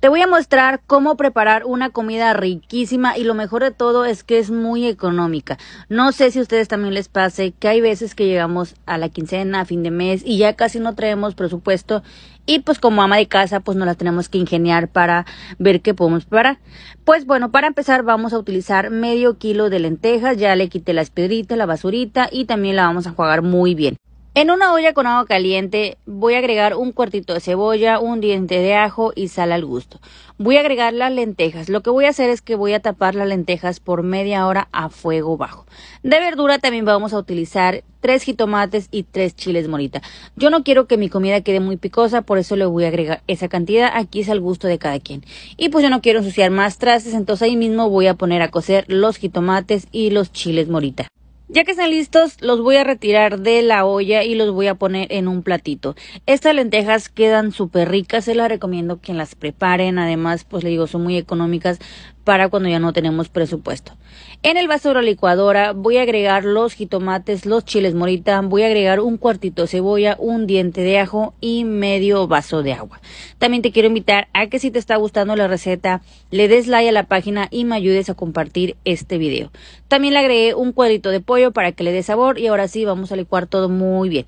Te voy a mostrar cómo preparar una comida riquísima y lo mejor de todo es que es muy económica. No sé si a ustedes también les pase que hay veces que llegamos a la quincena, a fin de mes y ya casi no traemos presupuesto y pues como ama de casa pues nos la tenemos que ingeniar para ver qué podemos preparar. Pues bueno, para empezar vamos a utilizar medio kilo de lentejas, ya le quité las piedritas, la basurita y también la vamos a jugar muy bien. En una olla con agua caliente voy a agregar un cuartito de cebolla, un diente de ajo y sal al gusto. Voy a agregar las lentejas. Lo que voy a hacer es que voy a tapar las lentejas por media hora a fuego bajo. De verdura también vamos a utilizar tres jitomates y tres chiles morita. Yo no quiero que mi comida quede muy picosa, por eso le voy a agregar esa cantidad. Aquí es al gusto de cada quien. Y pues yo no quiero ensuciar más trastes, entonces ahí mismo voy a poner a cocer los jitomates y los chiles morita. Ya que están listos, los voy a retirar de la olla y los voy a poner en un platito. Estas lentejas quedan súper ricas, se las recomiendo que las preparen. Además, pues le digo, son muy económicas para cuando ya no tenemos presupuesto. En el vaso de la licuadora voy a agregar los jitomates, los chiles morita, voy a agregar un cuartito de cebolla, un diente de ajo y medio vaso de agua. También te quiero invitar a que si te está gustando la receta, le des like a la página y me ayudes a compartir este video. También le agregué un cuadrito de pollo para que le dé sabor y ahora sí vamos a licuar todo muy bien.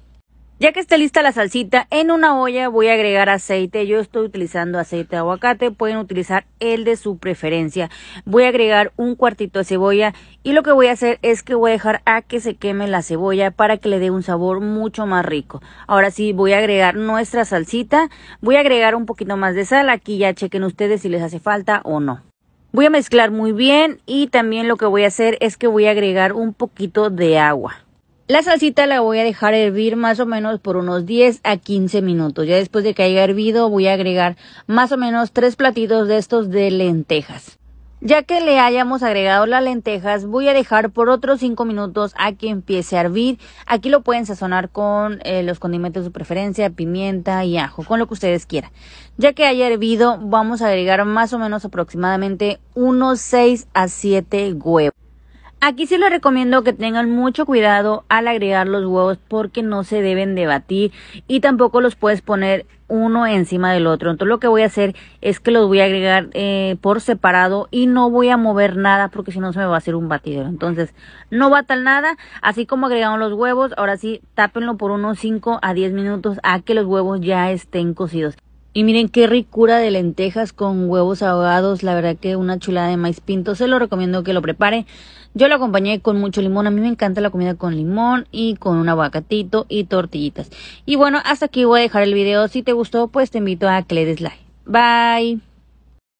Ya que está lista la salsita, en una olla voy a agregar aceite. Yo estoy utilizando aceite de aguacate, pueden utilizar el de su preferencia. Voy a agregar un cuartito de cebolla y lo que voy a hacer es que voy a dejar a que se queme la cebolla para que le dé un sabor mucho más rico. Ahora sí, voy a agregar nuestra salsita. Voy a agregar un poquito más de sal. Aquí ya chequen ustedes si les hace falta o no. Voy a mezclar muy bien y también lo que voy a hacer es que voy a agregar un poquito de agua. La salsita la voy a dejar hervir más o menos por unos 10 a 15 minutos. Ya después de que haya hervido voy a agregar más o menos 3 platitos de estos de lentejas. Ya que le hayamos agregado las lentejas, voy a dejar por otros 5 minutos a que empiece a hervir. Aquí lo pueden sazonar con eh, los condimentos de su preferencia, pimienta y ajo, con lo que ustedes quieran. Ya que haya hervido, vamos a agregar más o menos aproximadamente unos 6 a 7 huevos. Aquí sí les recomiendo que tengan mucho cuidado al agregar los huevos porque no se deben de batir y tampoco los puedes poner uno encima del otro. Entonces lo que voy a hacer es que los voy a agregar eh, por separado y no voy a mover nada porque si no se me va a hacer un batidero. Entonces no va tal nada, así como agregaron los huevos, ahora sí tápenlo por unos 5 a 10 minutos a que los huevos ya estén cocidos. Y miren qué ricura de lentejas con huevos ahogados, la verdad que una chulada de maíz pinto, se lo recomiendo que lo prepare. Yo lo acompañé con mucho limón, a mí me encanta la comida con limón y con un aguacatito y tortillitas. Y bueno, hasta aquí voy a dejar el video, si te gustó pues te invito a que le des like. Bye.